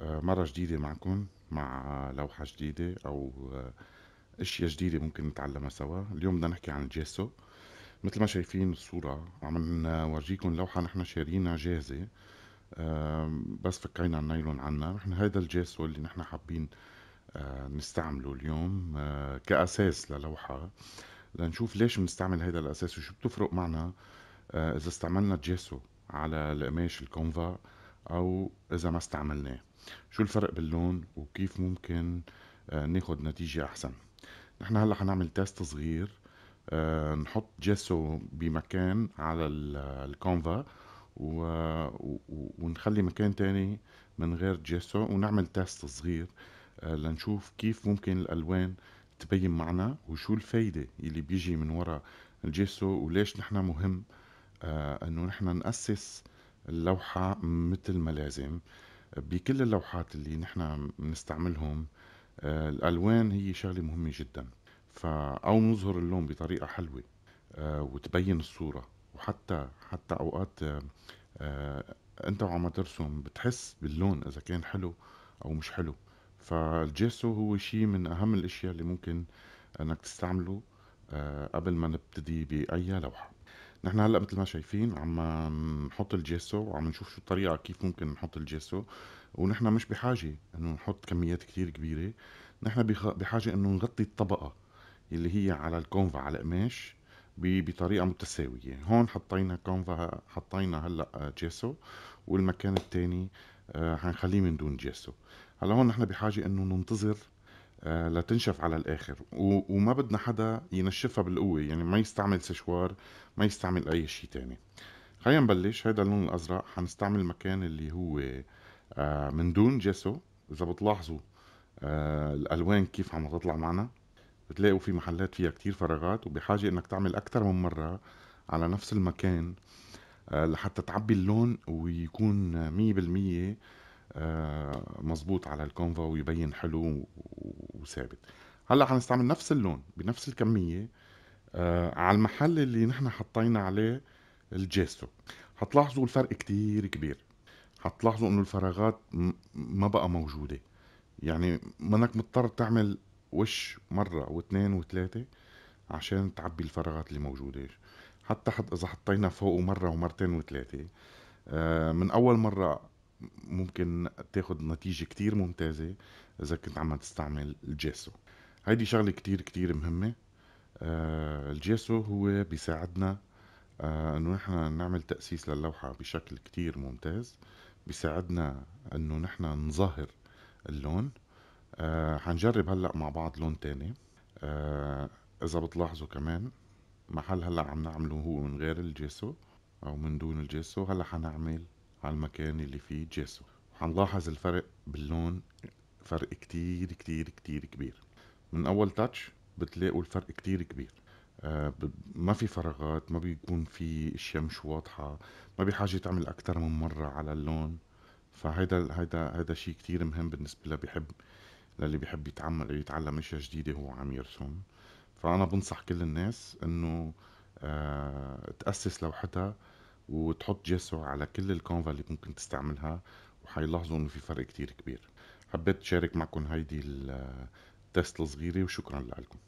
آه، مرة جديدة معكم مع لوحة جديدة أو آه، أشياء جديدة ممكن نتعلمها سوا اليوم بدنا نحكي عن الجيسو مثل ما شايفين الصورة عم نورجيكم لوحة نحن شارينا جاهزة بس فكينا النايلون عنا نحن هيدا الجيسو اللي نحن حابين آه، نستعمله اليوم كأساس للوحة لنشوف ليش بنستعمل هيدا الأساس وشو بتفرق معنا إذا استعملنا الجيسو على القماش الكونفا او اذا ما استعملناه شو الفرق باللون وكيف ممكن آه، ناخد نتيجة احسن نحن هلا حنعمل تيست صغير آه، نحط جيسو بمكان على آه، الكونفا ونخلي مكان تاني من غير جيسو ونعمل تيست صغير لنشوف كيف ممكن الالوان تبين معنا وشو الفايدة اللي بيجي من وراء الجيسو وليش نحن مهم انه نحن نأسس اللوحة مثل ما لازم بكل اللوحات اللي نحن بنستعملهم آه، الألوان هي شغلة مهمة جدا أو نظهر اللون بطريقة حلوة آه، وتبين الصورة وحتى حتى أوقات آه، أنت وعم ترسم بتحس باللون إذا كان حلو أو مش حلو فالجيسو هو شيء من أهم الأشياء اللي ممكن أنك تستعمله قبل ما نبتدي بأي لوحة نحن هلا مثل ما شايفين عم نحط الجيسو وعم نشوف شو الطريقه كيف ممكن نحط الجيسو ونحن مش بحاجه انه نحط كميات كثير كبيره نحن بحاجه انه نغطي الطبقه اللي هي على الكونفا على القماش بطريقه متساويه هون حطينا كونفا حطينا هلا جيسو والمكان الثاني آه، حنخليه من دون جيسو هلا هون نحن بحاجه انه ننتظر آه، لتنشف على الاخر وما بدنا حدا ينشفها بالقوه يعني ما يستعمل سشوار ما يستعمل اي شيء تاني خلينا نبلش هذا اللون الازرق حنستعمل مكان اللي هو آه، من دون جيسو اذا بتلاحظوا آه، الالوان كيف عم تطلع معنا بتلاقوا في محلات فيها كتير فراغات وبحاجه انك تعمل اكتر من مره على نفس المكان لحتى تعبي اللون ويكون 100% آه، مزبوط على الكونفا ويبين حلو وثابت هلا حنستعمل نفس اللون بنفس الكميه آه، على المحل اللي نحن حطينا عليه الجيستو حتلاحظوا الفرق كتير كبير حتلاحظوا انه الفراغات ما بقى موجوده يعني منك مضطر تعمل وش مره واثنين وثلاثه عشان تعبي الفراغات اللي موجوده حتى حت اذا حطينا فوقه مره ومرتين وثلاثه آه، من اول مره ممكن تاخد نتيجة كتير ممتازة إذا كنت عم تستعمل الجيسو هيدي شغلة كتير كتير مهمة الجاسو آه، الجيسو هو بيساعدنا آه، انه نحن نعمل تأسيس للوحة بشكل كتير ممتاز بيساعدنا انه نحن نظهر اللون آه، حنجرب هلأ مع بعض لون تاني اذا بتلاحظوا كمان محل هلأ عم نعمله هو من غير الجيسو او من دون الجيسو هلأ حنعمل على المكان اللي فيه جيسو حنلاحظ الفرق باللون فرق كتير كتير كتير كبير من اول تاتش بتلاقوا الفرق كتير كبير آه ما في فراغات ما بيكون في اشياء مش واضحة ما بحاجة تعمل اكتر من مرة على اللون فهيدا هيدا هيدا شيء كتير مهم بالنسبة للي بيحب للي بيحب يتعمل يتعلم اشياء جديدة هو عم يرسم فانا بنصح كل الناس انه آه تأسس لوحتها وتحط جسر على كل الكونفا اللي ممكن تستعملها وحيلاحظوا انه في فرق كتير كبير حبيت اشارك معكم هيدي التست الصغيره وشكرا لكم